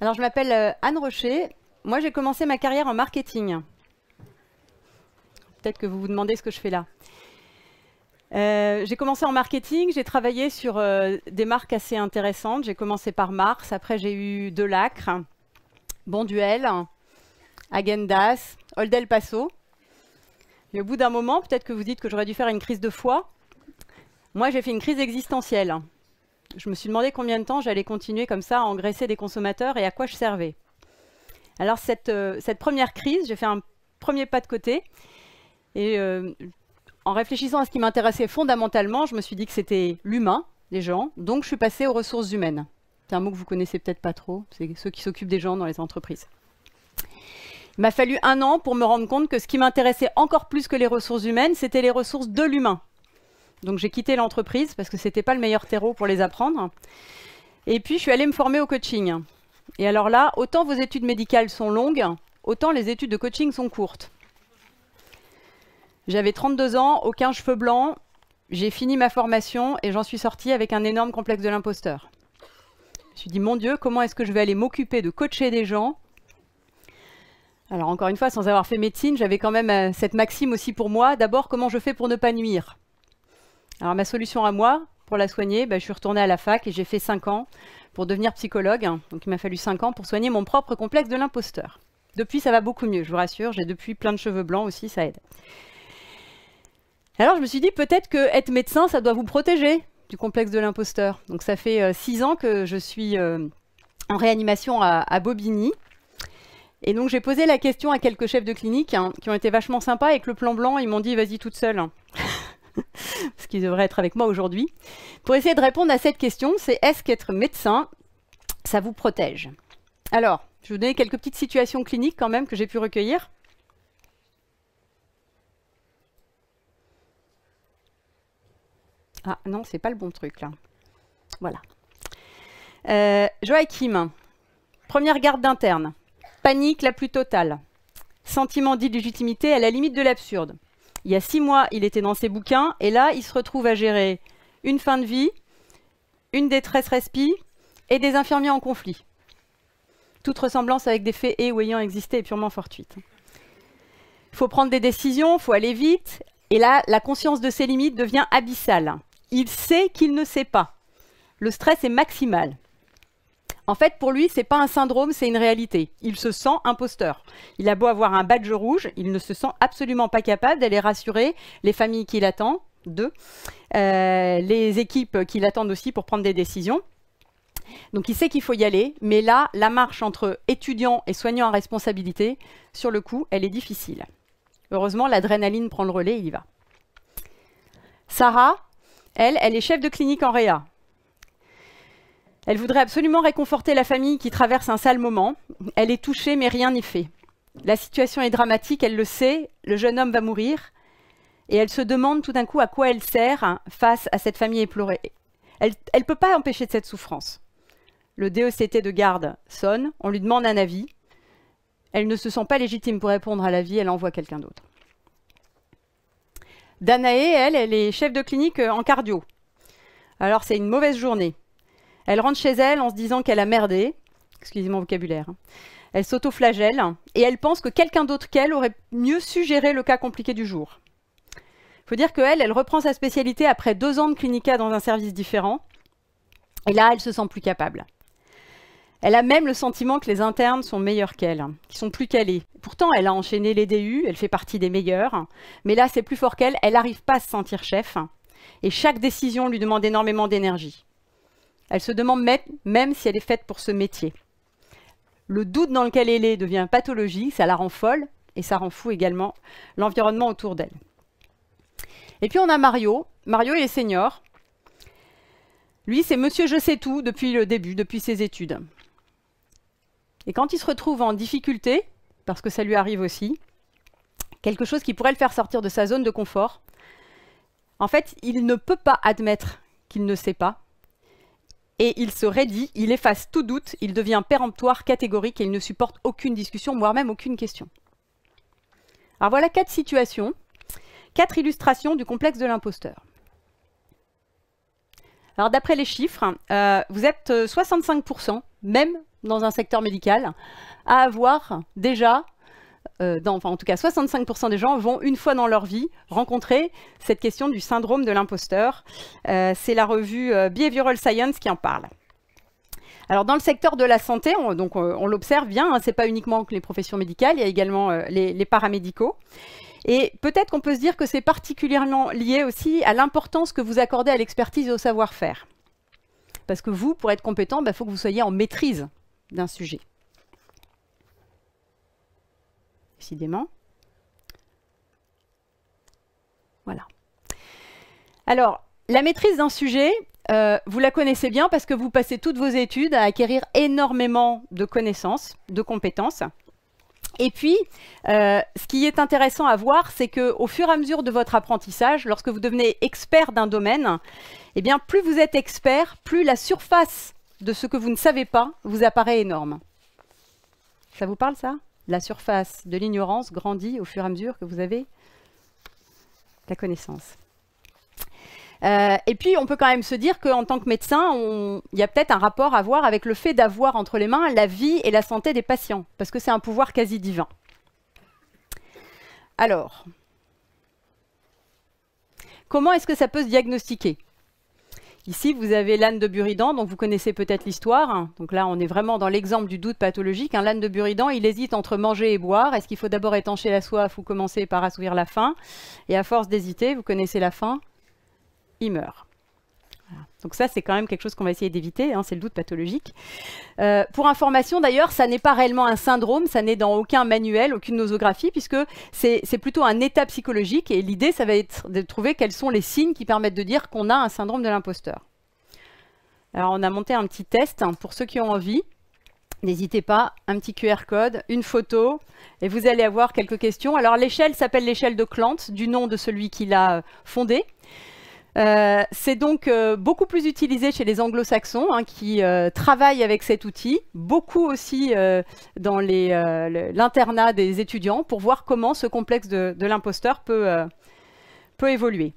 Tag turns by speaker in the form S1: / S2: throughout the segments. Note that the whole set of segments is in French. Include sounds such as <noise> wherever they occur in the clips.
S1: Alors, je m'appelle euh, Anne Rocher. Moi, j'ai commencé ma carrière en marketing. Peut-être que vous vous demandez ce que je fais là. Euh, j'ai commencé en marketing, j'ai travaillé sur euh, des marques assez intéressantes. J'ai commencé par Mars, après j'ai eu Delacre, Bonduel, Agendas, El Paso. Et au bout d'un moment, peut-être que vous dites que j'aurais dû faire une crise de foi. Moi, j'ai fait une crise existentielle je me suis demandé combien de temps j'allais continuer comme ça à engraisser des consommateurs et à quoi je servais. Alors cette, euh, première crise, j'ai fait un premier pas de côté et euh, en réfléchissant à ce qui m'intéressait fondamentalement, je me suis dit que c'était l'humain, les gens, donc je suis passée aux ressources humaines. C'est un mot que vous connaissez peut-être pas trop, c'est ceux qui s'occupent des gens dans les entreprises. Il m'a fallu un an pour me rendre compte que ce qui m'intéressait encore plus que les ressources humaines, c'était les ressources de l'humain, donc j'ai quitté l'entreprise parce que ce n'était pas le meilleur terreau pour les apprendre. Et puis je suis allée me former au coaching. Et alors là, autant vos études médicales sont longues, autant les études de coaching sont courtes. J'avais 32 ans, aucun cheveu blanc, j'ai fini ma formation et j'en suis sortie avec un énorme complexe de l'imposteur. Je me suis dit, mon Dieu, comment est-ce que je vais aller m'occuper de coacher des gens Alors encore une fois, sans avoir fait médecine, j'avais quand même euh, cette maxime aussi pour moi. D'abord, comment je fais pour ne pas nuire alors ma solution à moi, pour la soigner, bah, je suis retournée à la fac et j'ai fait 5 ans pour devenir psychologue. Donc il m'a fallu 5 ans pour soigner mon propre complexe de l'imposteur. Depuis, ça va beaucoup mieux, je vous rassure. J'ai depuis plein de cheveux blancs aussi, ça aide. Alors je me suis dit, peut-être que être médecin, ça doit vous protéger du complexe de l'imposteur. Donc ça fait 6 euh, ans que je suis euh, en réanimation à, Bobigny. Et donc j'ai posé la question à quelques chefs de clinique hein, qui ont été vachement sympas avec le plan blanc. Ils m'ont dit vas-y toute seule. <laughs> parce qui devrait être avec moi aujourd'hui, pour essayer de répondre à cette question, c'est est-ce qu'être médecin, ça vous protège Alors, je vais vous donner quelques petites situations cliniques quand même que j'ai pu recueillir. Ah non, c'est pas le bon truc là. Voilà. Euh, Joachim, première garde d'interne. Panique la plus totale. Sentiment d'illégitimité à la limite de l'absurde. Il y a six mois, il était dans ses bouquins, et là, il se retrouve à gérer une fin de vie, une détresse respi et des infirmiers en conflit. Toute ressemblance avec des faits et ou ayant existé est purement fortuite. Il faut prendre des décisions, il faut aller vite, et là, la conscience de ses limites devient abyssale. Il sait qu'il ne sait pas. Le stress est maximal. En fait, pour lui, c'est pas un syndrome, c'est une réalité. Il se sent imposteur. Il a beau avoir un badge rouge, il ne se sent absolument pas capable d'aller rassurer les familles qui attend, deux, euh, les équipes qui l'attendent aussi pour prendre des décisions. Donc il sait qu'il faut y aller, mais là, la marche entre étudiants et soignants en responsabilité, sur le coup, elle est difficile. Heureusement, l'adrénaline prend le relais, et il y va. Sarah, elle, elle est chef de clinique en Réa. Elle voudrait absolument réconforter la famille qui traverse un sale moment. Elle est touchée, mais rien n'est fait. La situation est dramatique, elle le sait, le jeune homme va mourir, et elle se demande tout d'un coup à quoi elle sert face à cette famille éplorée. Elle ne peut pas empêcher de cette souffrance. Le DECT de garde sonne, on lui demande un avis. Elle ne se sent pas légitime pour répondre à l'avis, elle envoie quelqu'un d'autre. Danae, elle, elle est chef de clinique en cardio. Alors c'est une mauvaise journée. Elle rentre chez elle en se disant qu'elle a merdé, excusez mon vocabulaire. Hein. Elle s'autoflagelle et elle pense que quelqu'un d'autre qu'elle aurait mieux suggéré le cas compliqué du jour. Il faut dire qu'elle, elle reprend sa spécialité après deux ans de clinica dans un service différent. Et là, elle se sent plus capable. Elle a même le sentiment que les internes sont meilleurs qu'elle, hein, qui sont plus calés. Pourtant, elle a enchaîné les DU, elle fait partie des meilleurs, mais là, c'est plus fort qu'elle, elle n'arrive pas à se sentir chef. Hein, et chaque décision lui demande énormément d'énergie. Elle se demande même si elle est faite pour ce métier. Le doute dans lequel elle est devient pathologique, ça la rend folle et ça rend fou également l'environnement autour d'elle. Et puis on a Mario. Mario, est senior. Lui, c'est Monsieur Je sais tout depuis le début, depuis ses études. Et quand il se retrouve en difficulté, parce que ça lui arrive aussi, quelque chose qui pourrait le faire sortir de sa zone de confort, en fait, il ne peut pas admettre qu'il ne sait pas, et il se raidit, il efface tout doute, il devient péremptoire, catégorique et il ne supporte aucune discussion, voire même aucune question. Alors voilà quatre situations, quatre illustrations du complexe de l'imposteur. Alors d'après les chiffres, euh, vous êtes 65%, euh, même dans un secteur médical, à avoir déjà euh, en tout cas 65% des gens vont une fois dans leur vie rencontrer cette question du syndrome de l'imposteur. Euh, c'est la revue euh, Behavioral Science qui en parle. Alors dans le secteur de la santé, on, l'observe bien, hein, ce n'est pas uniquement que les professions médicales, il y a également les, paramédicaux. Et peut-être qu'on peut se dire que c'est particulièrement lié aussi à l'importance que vous accordez à l'expertise et au savoir-faire. Parce que vous, pour être compétent, il bah, faut que vous soyez en maîtrise d'un sujet. décidément. Voilà. Alors, la maîtrise d'un sujet, euh, vous la connaissez bien parce que vous passez toutes vos études à acquérir énormément de connaissances, de compétences. Et puis, euh, ce qui est intéressant à voir, c'est que au fur et à mesure de votre apprentissage, lorsque vous devenez expert d'un domaine, eh bien, plus vous êtes expert, plus la surface de ce que vous ne savez pas vous apparaît énorme. Ça vous parle ça la surface de l'ignorance grandit au fur et à mesure que vous avez la connaissance. Euh, et puis, on peut quand même se dire qu'en tant que médecin, il y a peut-être un rapport à voir avec le fait d'avoir entre les mains la vie et la santé des patients, parce que c'est un pouvoir quasi divin. Alors, comment est-ce que ça peut se diagnostiquer Ici, vous avez l'âne de Buridan, dont vous connaissez peut-être l'histoire. Donc là, on est vraiment dans l'exemple du doute pathologique. Un l'âne de Buridan, il hésite entre manger et boire. Est-ce qu'il faut d'abord étancher la soif ou commencer par assouvir la faim Et à force d'hésiter, vous connaissez la faim, il meurt. Donc ça, c'est quand même quelque chose qu'on va essayer d'éviter, hein, c'est le doute pathologique. Euh, pour information d'ailleurs, ça n'est pas réellement un syndrome, ça n'est dans aucun manuel, aucune nosographie, puisque c'est plutôt un état psychologique, et l'idée, ça va être de trouver quels sont les signes qui permettent de dire qu'on a un syndrome de l'imposteur. Alors on a monté un petit test, hein, pour ceux qui ont envie, N'hésitez pas, un petit QR code, une photo, et vous allez avoir quelques questions. Alors l'échelle s'appelle l'échelle de Clante, du nom de celui qui l'a euh, fondée. Euh, c'est donc euh, beaucoup plus utilisé chez les anglo-saxons hein, qui euh, travaillent avec cet outil, beaucoup aussi dans l'internat des étudiants pour voir comment ce complexe de, l'imposteur peut, peut, évoluer.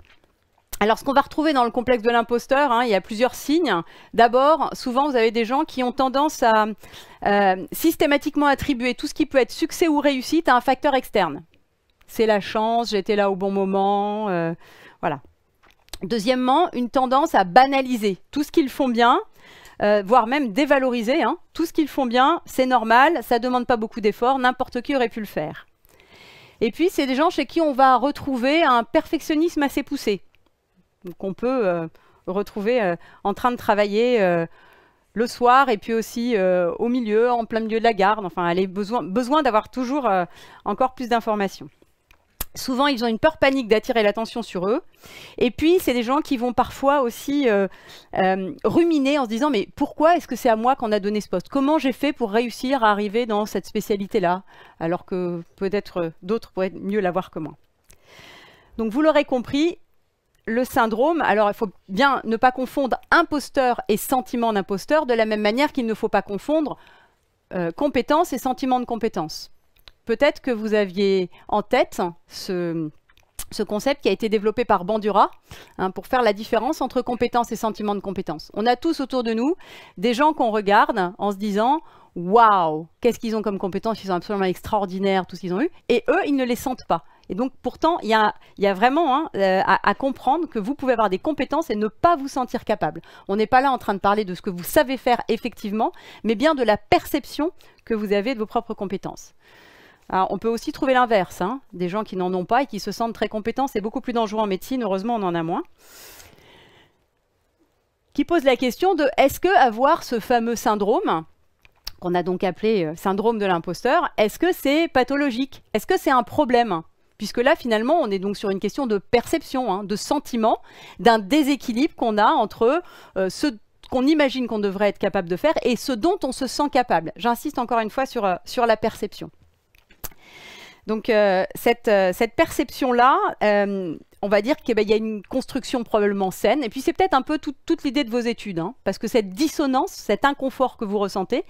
S1: Alors, ce qu'on va retrouver dans le complexe de l'imposteur, hein, il y a plusieurs signes. D'abord, souvent, vous avez des gens qui ont tendance à systématiquement attribuer tout ce qui peut être succès ou réussite à un facteur externe. C'est la chance, j'étais là au bon moment, voilà. Deuxièmement, une tendance à banaliser tout ce qu'ils font bien, euh, voire même dévaloriser. Hein. Tout ce qu'ils font bien, c'est normal, ça ne demande pas beaucoup d'efforts, n'importe qui aurait pu le faire. Et puis, c'est des gens chez qui on va retrouver un perfectionnisme assez poussé, qu'on peut euh, retrouver euh, en train de travailler le soir et puis aussi au milieu, en plein milieu de la garde. Enfin, elle a besoin, besoin d'avoir toujours encore plus d'informations. Souvent, ils ont une peur panique d'attirer l'attention sur eux. Et puis, c'est des gens qui vont parfois aussi euh, euh, ruminer en se disant, mais pourquoi est-ce que c'est à moi qu'on a donné ce poste Comment j'ai fait pour réussir à arriver dans cette spécialité-là Alors que peut-être euh, d'autres pourraient mieux l'avoir que moi. Donc, vous l'aurez compris, le syndrome, alors il faut bien ne pas confondre imposteur et sentiment d'imposteur, de la même manière qu'il ne faut pas confondre compétence et sentiment de compétence peut-être que vous aviez en tête ce, concept qui a été développé par Bandura hein, pour faire la différence entre compétence et sentiment de compétence. On a tous autour de nous des gens qu'on regarde en se disant Waouh, qu'est-ce qu'ils ont comme compétences Ils sont absolument extraordinaires, tout ce qu'ils ont eu. Et eux, ils ne les sentent pas. Et donc, pourtant, il y a, vraiment hein, euh, à, comprendre que vous pouvez avoir des compétences et ne pas vous sentir capable. On n'est pas là en train de parler de ce que vous savez faire effectivement, mais bien de la perception que vous avez de vos propres compétences on peut aussi trouver l'inverse, hein. des gens qui n'en ont pas et qui se sentent très compétents. C'est beaucoup plus dangereux en médecine, heureusement on en a moins. Qui pose la question de est-ce que avoir ce fameux syndrome, qu'on a donc appelé euh, syndrome de l'imposteur, est-ce que c'est pathologique Est-ce que c'est un problème Puisque là, finalement, on est donc sur une question de perception, hein, de sentiment, d'un déséquilibre qu'on a entre euh, ce qu'on imagine qu'on devrait être capable de faire et ce dont on se sent capable. J'insiste encore une fois sur, euh, sur la perception. Donc euh, euh, cette, perception-là, euh, on va dire qu'il ben, y a une construction probablement saine. Et puis c'est peut-être un peu toute l'idée de vos études, hein, parce que cette dissonance, cet inconfort que vous ressentez,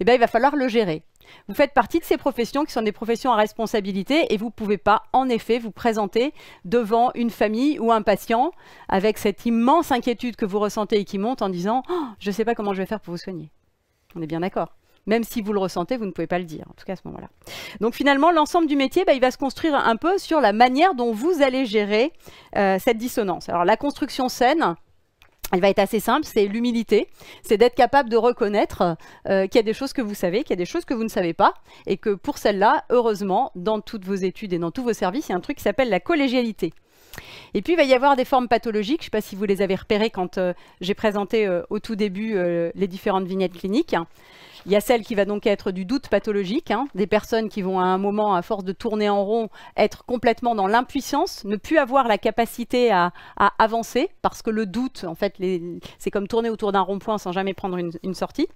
S1: eh ben, il va falloir le gérer. Vous faites partie de ces professions qui sont des professions à responsabilité et vous ne pouvez pas, en effet, vous présenter devant une famille ou un patient avec cette immense inquiétude que vous ressentez et qui monte en disant oh, Je ne sais pas comment je vais faire pour vous soigner ⁇ On est bien d'accord même si vous le ressentez, vous ne pouvez pas le dire, en tout cas à ce moment-là. Donc finalement, l'ensemble du métier, bah, il va se construire un peu sur la manière dont vous allez gérer euh, cette dissonance. Alors la construction saine, elle va être assez simple, c'est l'humilité, c'est d'être capable de reconnaître euh, qu'il y a des choses que vous savez, qu'il y a des choses que vous ne savez pas, et que pour celles-là, heureusement, dans toutes vos études et dans tous vos services, il y a un truc qui s'appelle la collégialité. Et puis, il va y avoir des formes pathologiques. Je ne sais pas si vous les avez repérées quand euh, j'ai présenté au tout début les différentes vignettes cliniques. Il y a celle qui va donc être du doute pathologique, hein. des personnes qui vont à un moment, à force de tourner en rond, être complètement dans l'impuissance, ne plus avoir la capacité à, avancer, parce que le doute, en fait, c'est comme tourner autour d'un rond-point sans jamais prendre une, une sortie.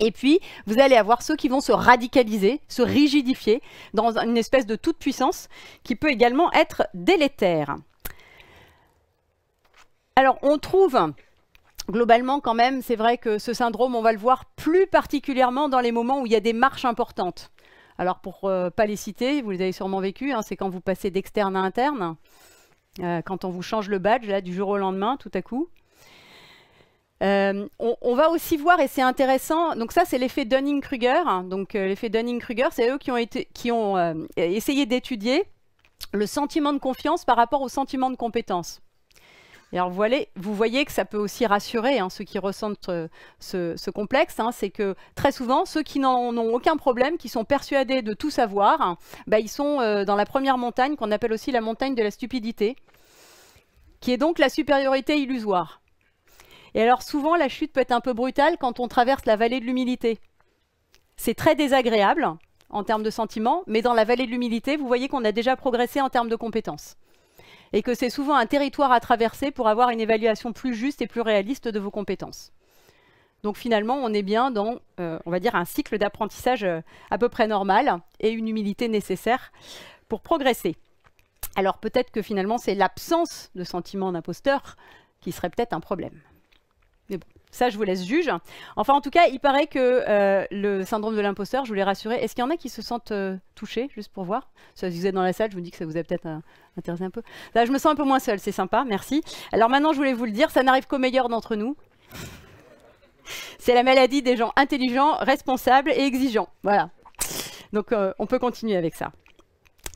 S1: Et puis, vous allez avoir ceux qui vont se radicaliser, se rigidifier dans une espèce de toute-puissance qui peut également être délétère. Alors, on trouve globalement, quand même, c'est vrai que ce syndrome, on va le voir plus particulièrement dans les moments où il y a des marches importantes. Alors, pour ne euh, pas les citer, vous les avez sûrement vécu, hein, c'est quand vous passez d'externe à interne, euh, quand on vous change le badge, là, du jour au lendemain, tout à coup. Euh, on, va aussi voir, et c'est intéressant, donc ça c'est l'effet Dunning-Kruger. Hein, donc l'effet Dunning-Kruger, c'est eux qui ont, été, qui ont essayé d'étudier le sentiment de confiance par rapport au sentiment de compétence. Et vous voyez que ça peut aussi rassurer hein, ceux qui ressentent euh, ce, complexe, hein. c'est que très souvent, ceux qui n'en ont aucun problème, qui sont persuadés de tout savoir, bah, ils sont euh, dans la première montagne qu'on appelle aussi la montagne de la stupidité, qui est donc la supériorité illusoire. Et alors souvent, la chute peut être un peu brutale quand on traverse la vallée de l'humilité. C'est très désagréable en termes de sentiments, mais dans la vallée de l'humilité, vous voyez qu'on a déjà progressé en termes de compétences et que c'est souvent un territoire à traverser pour avoir une évaluation plus juste et plus réaliste de vos compétences. Donc finalement, on est bien dans, euh, on va dire, un cycle d'apprentissage euh, à peu près normal et une humilité nécessaire pour progresser. Alors peut-être que finalement, c'est l'absence de sentiment d'imposteur qui serait peut-être un problème. Ça, je vous laisse juge. Enfin, en tout cas, il paraît que euh, le syndrome de l'imposteur, je voulais rassurer, est-ce qu'il y en a qui se sentent euh, touchés, juste pour voir Si vous êtes dans la salle, je vous dis que ça vous a peut-être euh, intéressé un peu. Là, je me sens un peu moins seule, c'est sympa, merci. Alors maintenant, je voulais vous le dire, ça n'arrive qu'aux meilleurs d'entre nous. C'est la maladie des gens intelligents, responsables et exigeants. Voilà. Donc, on peut continuer avec ça.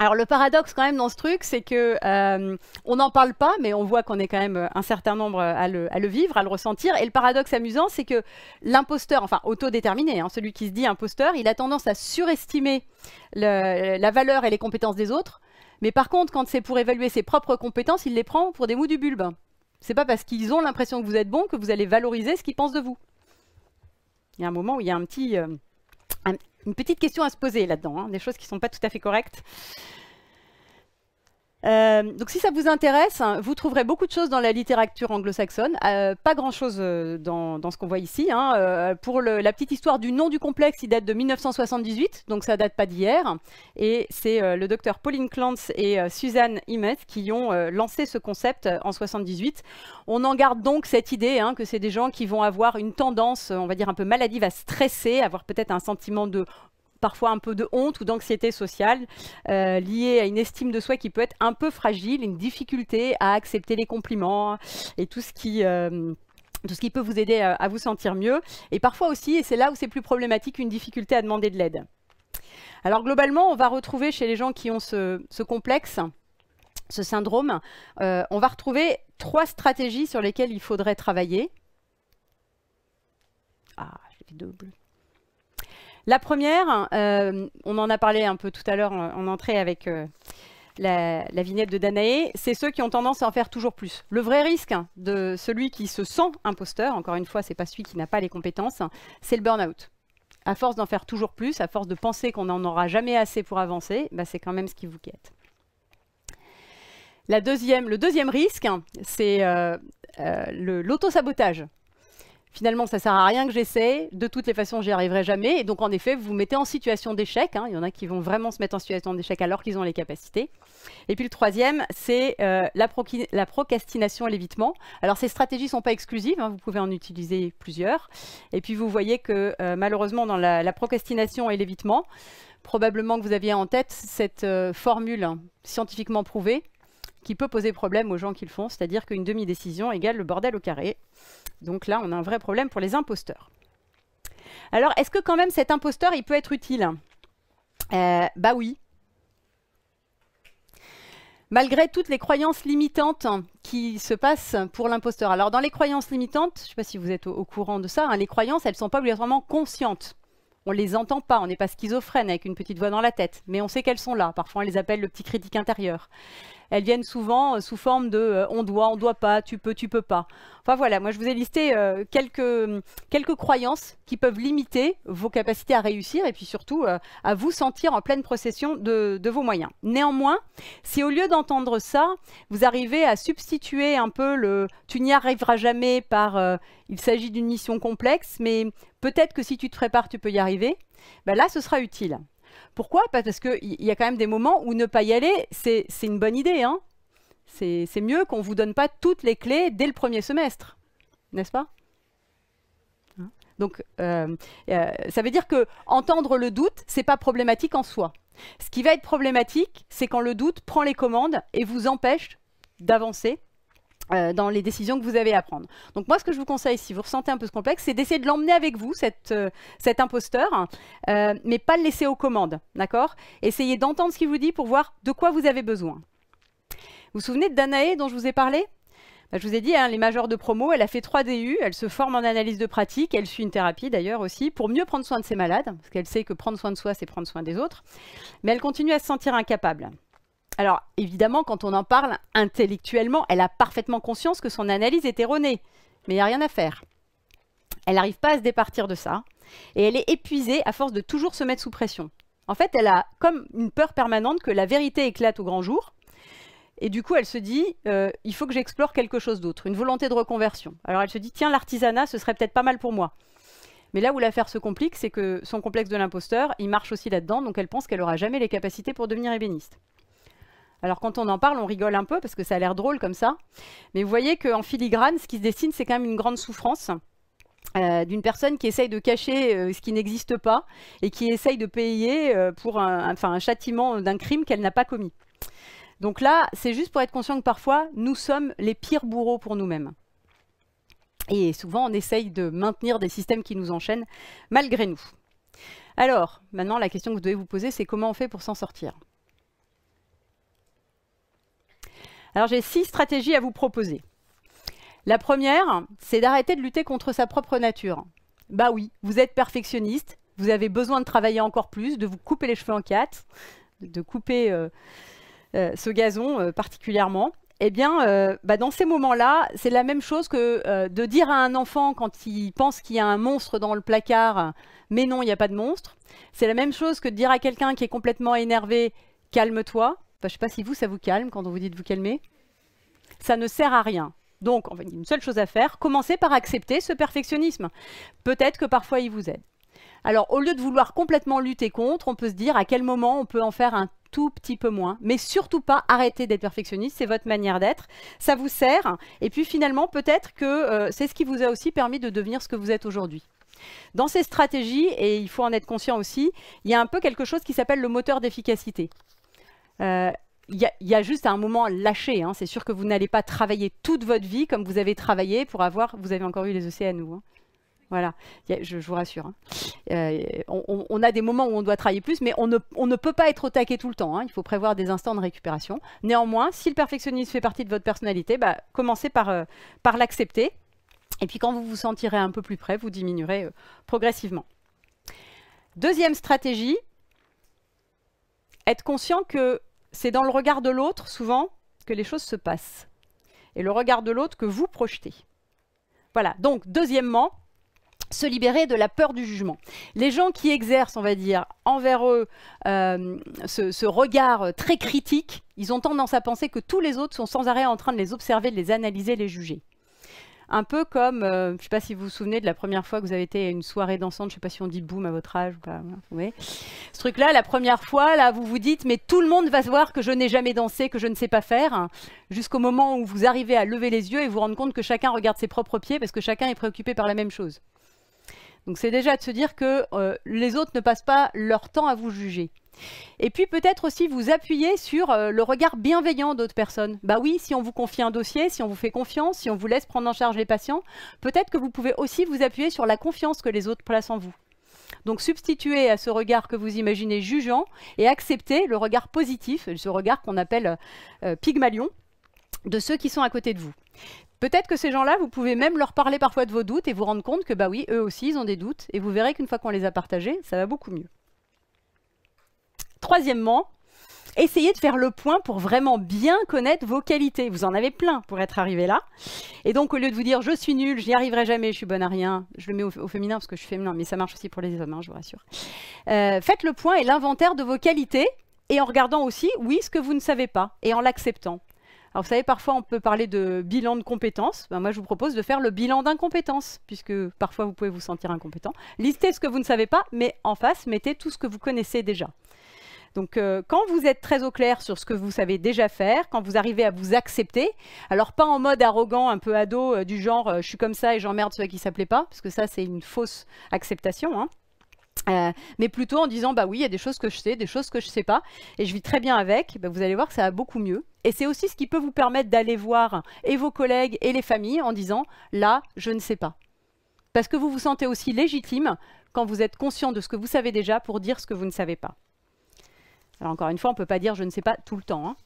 S1: Alors le paradoxe quand même dans ce truc, c'est que euh, on n'en parle pas, mais on voit qu'on est quand même euh, un certain nombre euh, à le, vivre, à le ressentir. Et le paradoxe amusant, c'est que l'imposteur, enfin autodéterminé, hein, celui qui se dit imposteur, il a tendance à surestimer la valeur et les compétences des autres. Mais par contre, quand c'est pour évaluer ses propres compétences, il les prend pour des mous du bulbe. C'est pas parce qu'ils ont l'impression que vous êtes bon que vous allez valoriser ce qu'ils pensent de vous. Il y a un moment où il y a un petit, une petite question à se poser là-dedans, hein, des choses qui ne sont pas tout à fait correctes. Euh, donc si ça vous intéresse, hein, vous trouverez beaucoup de choses dans la littérature anglo-saxonne, euh, pas grand-chose euh, dans, ce qu'on voit ici. Hein. pour la petite histoire du nom du complexe, il date de 1978, donc ça date pas d'hier. Et c'est le docteur Pauline Clance et Suzanne Imet qui ont lancé ce concept en 78. On en garde donc cette idée hein, que c'est des gens qui vont avoir une tendance, on va dire un peu maladive, à stresser, avoir peut-être un sentiment de parfois un peu de honte ou d'anxiété sociale euh, liée à une estime de soi qui peut être un peu fragile, une difficulté à accepter les compliments et tout ce qui... Euh, tout ce qui peut vous aider euh, à, vous sentir mieux. Et parfois aussi, et c'est là où c'est plus problématique, une difficulté à demander de l'aide. Alors globalement, on va retrouver chez les gens qui ont ce, complexe, ce syndrome, on va retrouver trois stratégies sur lesquelles il faudrait travailler. Ah, j'ai double. La première, euh, on en a parlé un peu tout à l'heure en, entrée avec euh, la, vignette de Danae, c'est ceux qui ont tendance à en faire toujours plus. Le vrai risque de celui qui se sent imposteur, encore une fois, ce n'est pas celui qui n'a pas les compétences, c'est le burn-out. À force d'en faire toujours plus, à force de penser qu'on n'en aura jamais assez pour avancer, bah, c'est quand même ce qui vous guette. le deuxième risque, c'est euh, lauto l'autosabotage finalement, ça ne sert à rien que j'essaie, de toutes les façons, j'y arriverai jamais. Et donc, en effet, vous vous mettez en situation d'échec. Hein. Il y en a qui vont vraiment se mettre en situation d'échec alors qu'ils ont les capacités. Et puis le troisième, c'est euh, la, procrastination et l'évitement. Alors, ces stratégies ne sont pas exclusives, hein. vous pouvez en utiliser plusieurs. Et puis, vous voyez que euh, malheureusement, dans la, procrastination et l'évitement, probablement que vous aviez en tête cette euh, formule scientifiquement prouvée qui peut poser problème aux gens qui le font, c'est-à-dire qu'une demi-décision égale le bordel au carré. Donc là, on a un vrai problème pour les imposteurs. Alors, est-ce que quand même cet imposteur, il peut être utile euh, Bah oui. Malgré toutes les croyances limitantes qui se passent pour l'imposteur. Alors, dans les croyances limitantes, je ne sais pas si vous êtes au, courant de ça, hein, les croyances, elles ne sont pas obligatoirement conscientes. On ne les entend pas, on n'est pas schizophrène avec une petite voix dans la tête, mais on sait qu'elles sont là. Parfois, on les appelle le petit critique intérieur elles viennent souvent euh, sous forme de euh, on doit, on doit pas, tu peux, tu peux pas. Enfin voilà, moi je vous ai listé euh, quelques, croyances qui peuvent limiter vos capacités à réussir et puis surtout à vous sentir en pleine procession de, vos moyens. Néanmoins, si au lieu d'entendre ça, vous arrivez à substituer un peu le tu n'y arriveras jamais par il s'agit d'une mission complexe, mais peut-être que si tu te prépares, tu peux y arriver, ben là ce sera utile. Pourquoi Parce qu'il y a quand même des moments où ne pas y aller, c'est une bonne idée. Hein. c'est mieux qu'on ne vous donne pas toutes les clés dès le premier semestre, n'est-ce pas hein donc, euh, euh, ça veut dire que entendre le doute, n'est pas problématique en soi. Ce qui va être problématique, c'est quand le doute prend les commandes et vous empêche d'avancer euh, dans les décisions que vous avez à prendre. Donc moi, ce que je vous conseille, si vous ressentez un peu ce complexe, c'est d'essayer de l'emmener avec vous, cette, euh, cet imposteur, euh, mais pas le laisser aux commandes, d'accord Essayez d'entendre ce qu'il vous dit pour voir de quoi vous avez besoin. Vous vous souvenez de Danae dont je vous ai parlé bah, je vous ai dit, hein, les majeures de promo, elle a fait 3 DU, elle se forme en analyse de pratique, elle suit une thérapie d'ailleurs aussi, pour mieux prendre soin de ses malades, parce qu'elle sait que prendre soin de soi, c'est prendre soin des autres, mais elle continue à se sentir incapable. Alors évidemment, quand on en parle intellectuellement, elle a parfaitement conscience que son analyse est erronée, mais il n'y a rien à faire. Elle n'arrive pas à se départir de ça, et elle est épuisée à force de toujours se mettre sous pression. En fait, elle a comme une peur permanente que la vérité éclate au grand jour, et du coup, elle se dit, euh, il faut que j'explore quelque chose d'autre, une volonté de reconversion. Alors elle se dit, tiens, l'artisanat, ce serait peut-être pas mal pour moi. Mais là où l'affaire se complique, c'est que son complexe de l'imposteur, il marche aussi là-dedans, donc elle pense qu'elle n'aura jamais les capacités pour devenir ébéniste. Alors quand on en parle, on rigole un peu parce que ça a l'air drôle comme ça. Mais vous voyez qu'en filigrane, ce qui se dessine, c'est quand même une grande souffrance. Euh, d'une personne qui essaye de cacher euh, ce qui n'existe pas et qui essaye de payer euh, pour un, un châtiment d'un crime qu'elle n'a pas commis. Donc là, c'est juste pour être conscient que parfois, nous sommes les pires bourreaux pour nous-mêmes. Et souvent, on essaye de maintenir des systèmes qui nous enchaînent malgré nous. Alors, maintenant, la question que vous devez vous poser, c'est comment on fait pour s'en sortir Alors j'ai six stratégies à vous proposer. La première, c'est d'arrêter de lutter contre sa propre nature. Bah oui, vous êtes perfectionniste, vous avez besoin de travailler encore plus, de vous couper les cheveux en quatre, de couper euh, euh, ce gazon euh, particulièrement. Eh bien, bah, dans ces moments-là, c'est la même chose que de dire à un enfant quand il pense qu'il y a un monstre dans le placard, mais non, il n'y a pas de monstre. C'est la même chose que de dire à quelqu'un qui est complètement énervé, calme-toi. Bah, je ne sais pas si vous, ça vous calme quand on vous dit de vous calmer. Ça ne sert à rien. Donc, une seule chose à faire, commencez par accepter ce perfectionnisme. Peut-être que parfois il vous aide. Alors, au lieu de vouloir complètement lutter contre, on peut se dire à quel moment on peut en faire un tout petit peu moins. Mais surtout pas arrêter d'être perfectionniste, c'est votre manière d'être. Ça vous sert. Et puis finalement, peut-être que euh, c'est ce qui vous a aussi permis de devenir ce que vous êtes aujourd'hui. Dans ces stratégies, et il faut en être conscient aussi, il y a un peu quelque chose qui s'appelle le moteur d'efficacité il euh, y, a juste un moment lâché. Hein. C'est sûr que vous n'allez pas travailler toute votre vie comme vous avez travaillé pour avoir. Vous avez encore eu les océans, e nous. Hein. Voilà, je, vous rassure. Hein. Euh, on, a des moments où on doit travailler plus, mais on ne, peut pas être au taquet tout le temps. Il faut prévoir des instants de récupération. Néanmoins, si le perfectionnisme fait partie de votre personnalité, bah, commencez par, euh, par l'accepter. Et puis quand vous vous sentirez un peu plus près, vous diminuerez progressivement. Deuxième stratégie, être conscient que c'est dans le regard de l'autre, souvent, que les choses se passent. Et le regard de l'autre que vous projetez. Voilà, donc deuxièmement, se libérer de la peur du jugement. Les gens qui exercent, on va dire, envers eux euh, ce, ce, regard très critique, ils ont tendance à penser que tous les autres sont sans arrêt en train de les observer, de les analyser, les juger. Un peu comme, euh, je ne sais pas si vous vous souvenez de la première fois que vous avez été à une soirée dansante, je ne sais pas si on dit boum à votre âge ou pas. Ce truc-là, la première fois, là, vous vous dites, mais tout le monde va se voir que je n'ai jamais dansé, que je ne sais pas faire, jusqu'au moment où vous arrivez à lever les yeux et vous rendre compte que chacun regarde ses propres pieds parce que chacun est préoccupé par la même chose. Donc c'est déjà de se dire que euh, les autres ne passent pas leur temps à vous juger. Et puis peut-être aussi vous appuyer sur euh, le regard bienveillant d'autres personnes. Bah oui, si on vous confie un dossier, si on vous fait confiance, si on vous laisse prendre en charge les patients, peut-être que vous pouvez aussi vous appuyer sur la confiance que les autres placent en vous. Donc substituer à ce regard que vous imaginez jugeant et accepter le regard positif, ce regard qu'on appelle euh, euh, Pygmalion, de ceux qui sont à côté de vous. Peut-être que ces gens-là, vous pouvez même leur parler parfois de vos doutes et vous rendre compte que bah oui, eux aussi, ils ont des doutes et vous verrez qu'une fois qu'on les a partagés, ça va beaucoup mieux. Troisièmement, essayez de faire le point pour vraiment bien connaître vos qualités. Vous en avez plein pour être arrivé là. Et donc, au lieu de vous dire je suis nul, j'y arriverai jamais, je suis bonne à rien, je le mets au, féminin parce que je suis féminin, mais ça marche aussi pour les hommes, hein, je vous rassure. Euh, faites le point et l'inventaire de vos qualités et en regardant aussi, oui, ce que vous ne savez pas et en l'acceptant. Alors vous savez, parfois on peut parler de bilan de compétences. Ben, moi, je vous propose de faire le bilan d'incompétence puisque parfois vous pouvez vous sentir incompétent. Listez ce que vous ne savez pas, mais en face, mettez tout ce que vous connaissez déjà. Donc euh, quand vous êtes très au clair sur ce que vous savez déjà faire, quand vous arrivez à vous accepter, alors pas en mode arrogant, un peu ado, euh, du genre euh, je suis comme ça et j'emmerde ceux qui ne s'appelaient pas, parce que ça c'est une fausse acceptation. Hein. mais plutôt en disant bah oui, il y a des choses que je sais, des choses que je sais pas, et je vis très bien avec, bah, vous allez voir que ça va beaucoup mieux. Et c'est aussi ce qui peut vous permettre d'aller voir et vos collègues et les familles en disant là, je ne sais pas. Parce que vous vous sentez aussi légitime quand vous êtes conscient de ce que vous savez déjà pour dire ce que vous ne savez pas. Alors encore une fois, on ne peut pas dire je ne sais pas tout le temps. Hein.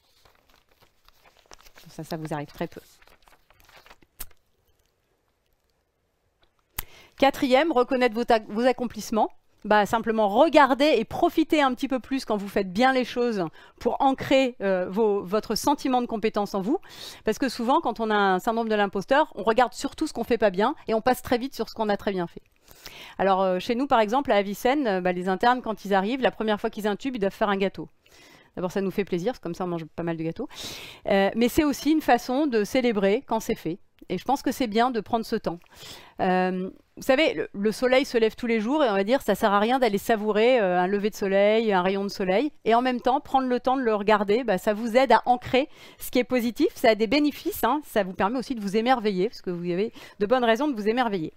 S1: Ça, ça vous arrive très peu. Quatrième, reconnaître vos, accomplissements. Bah, simplement regarder et profiter un petit peu plus quand vous faites bien les choses pour ancrer euh, votre sentiment de compétence en vous. Parce que souvent, quand on a un syndrome de l'imposteur, on regarde surtout ce qu'on ne fait pas bien et on passe très vite sur ce qu'on a très bien fait. Alors, euh, chez nous, par exemple, à Avicenne, euh, bah, les internes, quand ils arrivent, la première fois qu'ils intubent, ils doivent faire un gâteau. D'abord, ça nous fait plaisir, comme ça on mange pas mal de gâteaux. Euh, mais c'est aussi une façon de célébrer quand c'est fait. Et je pense que c'est bien de prendre ce temps. vous savez, le, soleil se lève tous les jours et on va dire ça sert à rien d'aller savourer un lever de soleil, un rayon de soleil. Et en même temps, prendre le temps de le regarder, bah, ça vous aide à ancrer ce qui est positif. Ça a des bénéfices. Hein. Ça vous permet aussi de vous émerveiller, parce que vous avez de bonnes raisons de vous émerveiller.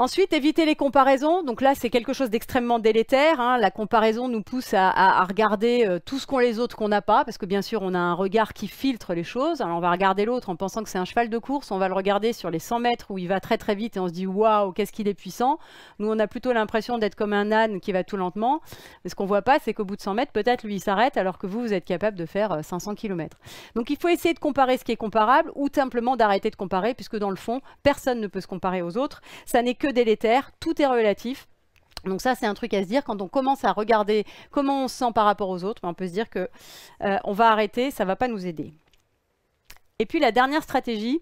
S1: Ensuite, éviter les comparaisons. Donc là, c'est quelque chose d'extrêmement délétère. Hein. La comparaison nous pousse à, regarder euh, tout ce qu'ont les autres qu'on n'a pas, parce que bien sûr, on a un regard qui filtre les choses. Alors on va regarder l'autre en pensant que c'est un cheval de course. On va le regarder sur les 100 mètres où il va très très vite et on se dit waouh, qu'est-ce qu'il est puissant. Nous, on a plutôt l'impression d'être comme un âne qui va tout lentement. Mais ce qu'on voit pas, c'est qu'au bout de 100 mètres, peut-être lui, il s'arrête, alors que vous, vous êtes capable de faire 500 euh, km. Donc il faut essayer de comparer ce qui est comparable ou simplement d'arrêter de comparer, puisque dans le fond, personne ne peut se comparer aux autres. Ça n'est que délétère, tout est relatif. Donc ça, c'est un truc à se dire. Quand on commence à regarder comment on se sent par rapport aux autres, ben, on peut se dire que euh, on va arrêter, ça va pas nous aider. Et puis la dernière stratégie,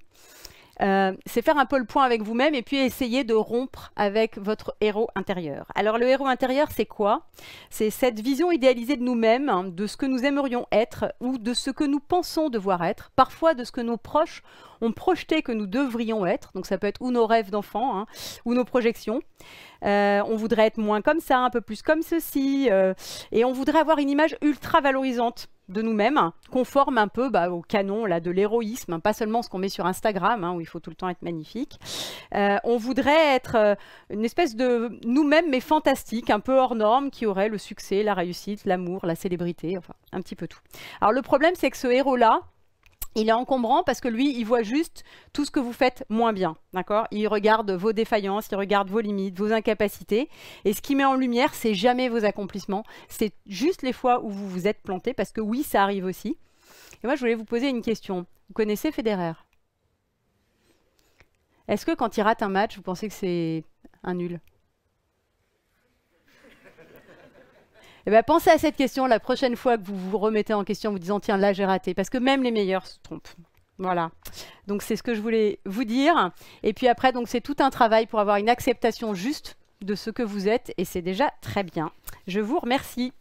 S1: euh, c'est faire un peu le point avec vous-même et puis essayer de rompre avec votre héros intérieur. Alors le héros intérieur, c'est quoi C'est cette vision idéalisée de nous-mêmes, hein, de ce que nous aimerions être ou de ce que nous pensons devoir être, parfois de ce que nos proches ont projeté que nous devrions être, donc ça peut être ou nos rêves d'enfant hein, ou nos projections. Euh, on voudrait être moins comme ça, un peu plus comme ceci, euh, et on voudrait avoir une image ultra valorisante de nous-mêmes, conforme un peu bah, au canon là, de l'héroïsme, hein, pas seulement ce qu'on met sur Instagram, hein, où il faut tout le temps être magnifique. Euh, on voudrait être une espèce de nous-mêmes, mais fantastique, un peu hors norme, qui aurait le succès, la réussite, l'amour, la célébrité, enfin un petit peu tout. Alors le problème, c'est que ce héros-là, il est encombrant parce que lui, il voit juste tout ce que vous faites moins bien, d'accord Il regarde vos défaillances, il regarde vos limites, vos incapacités. Et ce qui met en lumière, c'est jamais vos accomplissements, c'est juste les fois où vous vous êtes planté, parce que oui, ça arrive aussi. Et moi, je voulais vous poser une question. Vous connaissez Federer Est-ce que quand il rate un match, vous pensez que c'est un nul Eh ben, pensez à cette question la prochaine fois que vous vous remettez en question en vous disant tiens là j'ai raté parce que même les meilleurs se trompent. Voilà. Donc c'est ce que je voulais vous dire. Et puis après donc c'est tout un travail pour avoir une acceptation juste de ce que vous êtes et c'est déjà très bien. Je vous remercie.